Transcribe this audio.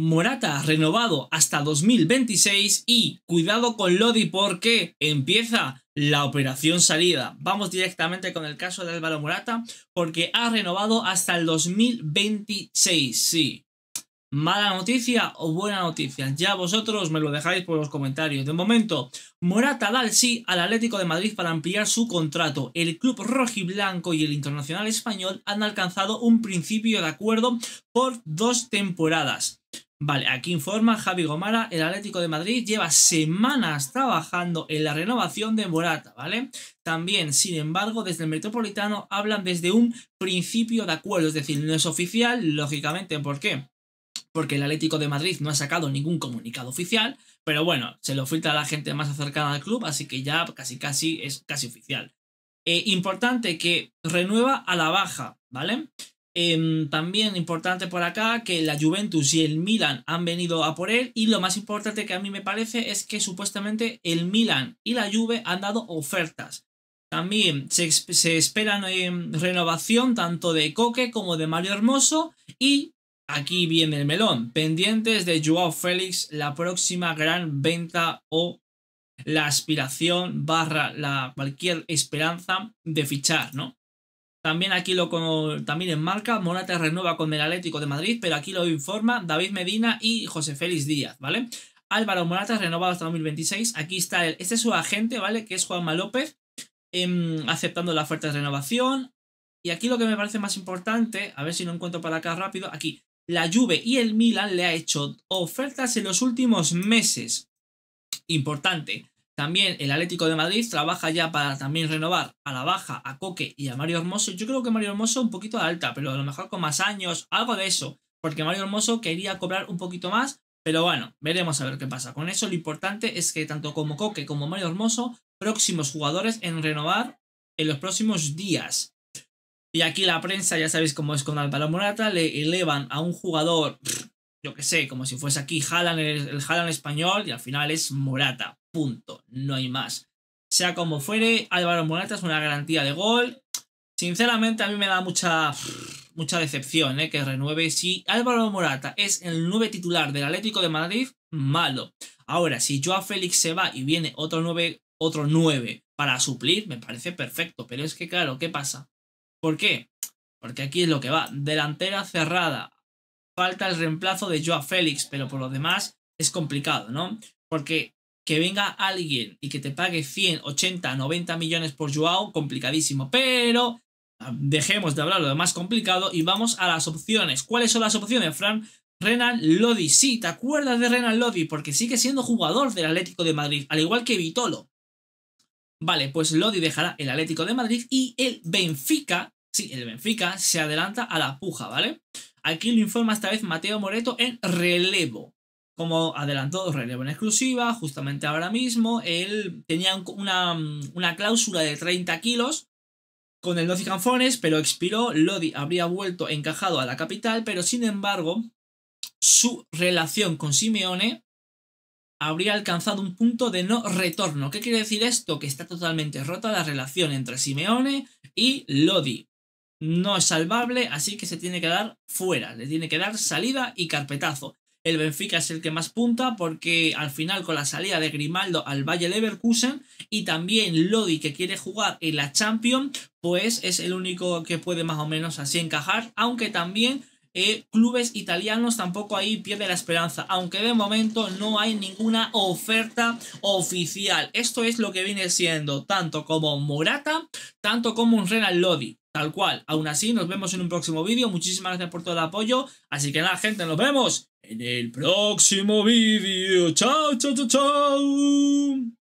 Morata ha renovado hasta 2026 y cuidado con Lodi porque empieza la operación salida. Vamos directamente con el caso de Álvaro Morata porque ha renovado hasta el 2026, sí. ¿Mala noticia o buena noticia? Ya vosotros me lo dejáis por los comentarios. De momento, Morata da el sí al Atlético de Madrid para ampliar su contrato. El club rojiblanco y el internacional español han alcanzado un principio de acuerdo por dos temporadas. Vale, aquí informa Javi Gomara, el Atlético de Madrid lleva semanas trabajando en la renovación de Morata, ¿vale? También, sin embargo, desde el Metropolitano hablan desde un principio de acuerdo, es decir, no es oficial, lógicamente, ¿por qué? Porque el Atlético de Madrid no ha sacado ningún comunicado oficial, pero bueno, se lo filtra a la gente más cercana al club, así que ya casi casi es casi oficial. Eh, importante que renueva a la baja, ¿vale? Em, también importante por acá que la Juventus y el Milan han venido a por él y lo más importante que a mí me parece es que supuestamente el Milan y la Juve han dado ofertas. También se, esperan em, renovación tanto de Coque como de Mario Hermoso y aquí viene el melón, pendientes de Joao Félix la próxima gran venta o la aspiración barra la cualquier esperanza de fichar, ¿no? También aquí lo también en marca, Morata renueva con el Atlético de Madrid, pero aquí lo informa David Medina y José Félix Díaz, ¿vale? Álvaro Morata renovado hasta 2026. Aquí está el, este es su agente, ¿vale? Que es Juanma López, em, aceptando la oferta de renovación. Y aquí lo que me parece más importante, a ver si lo encuentro para acá rápido, aquí, la Juve y el Milan le ha hecho ofertas en los últimos meses. Importante. También el Atlético de Madrid trabaja ya para también renovar a la baja a Coque y a Mario Hermoso. Yo creo que Mario Hermoso un poquito alta, pero a lo mejor con más años, algo de eso. Porque Mario Hermoso quería cobrar un poquito más, pero bueno, veremos a ver qué pasa. Con eso lo importante es que tanto como Coque como Mario Hermoso, próximos jugadores en renovar en los próximos días. Y aquí la prensa, ya sabéis cómo es con Alvaro Morata, le elevan a un jugador, yo que sé, como si fuese aquí Jalan, el, Jalan español, y al final es Morata. Punto. No hay más. Sea como fuere, Álvaro Morata es una garantía de gol. Sinceramente, a mí me da mucha, mucha decepción eh, que renueve. Si Álvaro Morata es el 9 titular del Atlético de Madrid, malo. Ahora, si Joao Félix se va y viene otro 9, otro 9 para suplir, me parece perfecto. Pero es que, claro, ¿qué pasa? ¿Por qué? Porque aquí es lo que va. Delantera cerrada. Falta el reemplazo de Joao Félix, pero por lo demás es complicado, ¿no? Porque que venga alguien y que te pague 180, 90 millones por Joao, complicadísimo. Pero ah, dejemos de hablar lo más complicado y vamos a las opciones. ¿Cuáles son las opciones, Fran? Renan Lodi, sí, ¿te acuerdas de Renan Lodi? Porque sigue siendo jugador del Atlético de Madrid, al igual que Vitolo. Vale, pues Lodi dejará el Atlético de Madrid y el Benfica, sí, el Benfica se adelanta a la puja, ¿vale? Aquí lo informa esta vez Mateo Moreto en relevo. Como adelantó Relevo exclusiva, justamente ahora mismo, él tenía mm, una, cláusula de 30 kilos con el Nottingham Forest, pero expiró. Lodi habría vuelto encajado a la capital, pero sin embargo, su relación con Simeone habría alcanzado un punto de no retorno. ¿Qué quiere decir esto? Que está totalmente rota la relación entre Simeone y Lodi. No es salvable, así que se tiene que dar fuera, le tiene que dar salida y carpetazo. El Benfica es el que más punta porque al final con la salida de Grimaldo al Valle Leverkusen y también Lodi que quiere jugar en la Champions, pues es el único que puede más o menos así encajar, aunque también eh, clubes italianos tampoco ahí pierde la esperanza, aunque de momento no hay ninguna oferta oficial. Esto es lo que viene siendo tanto como Morata, tanto como un Real Lodi. Tal cual. Aún así, nos vemos en un próximo vídeo. Muchísimas gracias por todo el apoyo. Así que nada, gente, nos vemos en el próximo vídeo. Chao, chao, chao, chao.